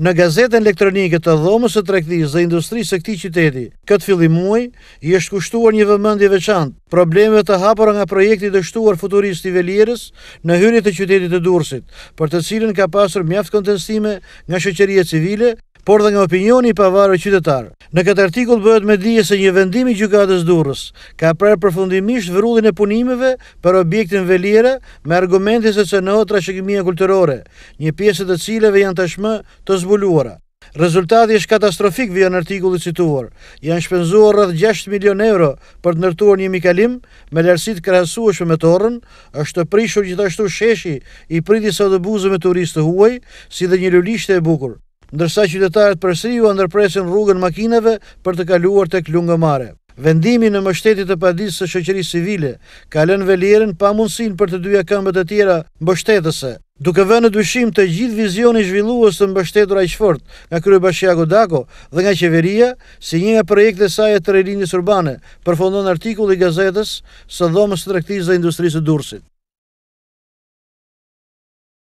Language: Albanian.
në gazetën elektronike të dhomës të trektis dhe industri së këti qyteti. Këtë fillim muaj, i është kushtuar një vëmëndje veçantë, problemet të hapër nga projekti të shtuar futurist i velierës në hyrit të qytetit të dursit, për të cilin ka pasur mjaftë kontestime nga shëqeria civile, por dhe nga opinioni i pavarë e qytetarë. Në këtë artikull bëhet me dije se një vendim i gjykatës Durrës ka prerë përfundimisht vërullin e punimeve për objektin Velire me e se cënohet trashëgimia kulturore, një pjesë të cileve janë tashmë të zbuluara. Rezultati është katastrofik vjen artikulli i cituar. Janë shpenzuar rreth 6 milion euro për të ndërtuar një mikalim me lërësit të është me torrën, është të prishur gjithashtu sheshi i pritjes së autobusëve me turistë huaj, si dhe një lulishte e bukur ndërsa qytetarët përsëri u ndërpresin rrugën makineve për të kaluar tek lunga mare. Vendimi në mështetit të padisë së qëqëri civile, kalen velirën pa mundësin për të dyja këmbët e tjera mështetëse. Duke vë në dushim të gjithë vizion i zhvilluës të mështetur a i shfort nga kërë bashkja Godako dhe nga qeveria, si një nga projekte saje të rejlinjës urbane, përfondon artikull i gazetës së dhomës të rektisë dhe industrisë dursit.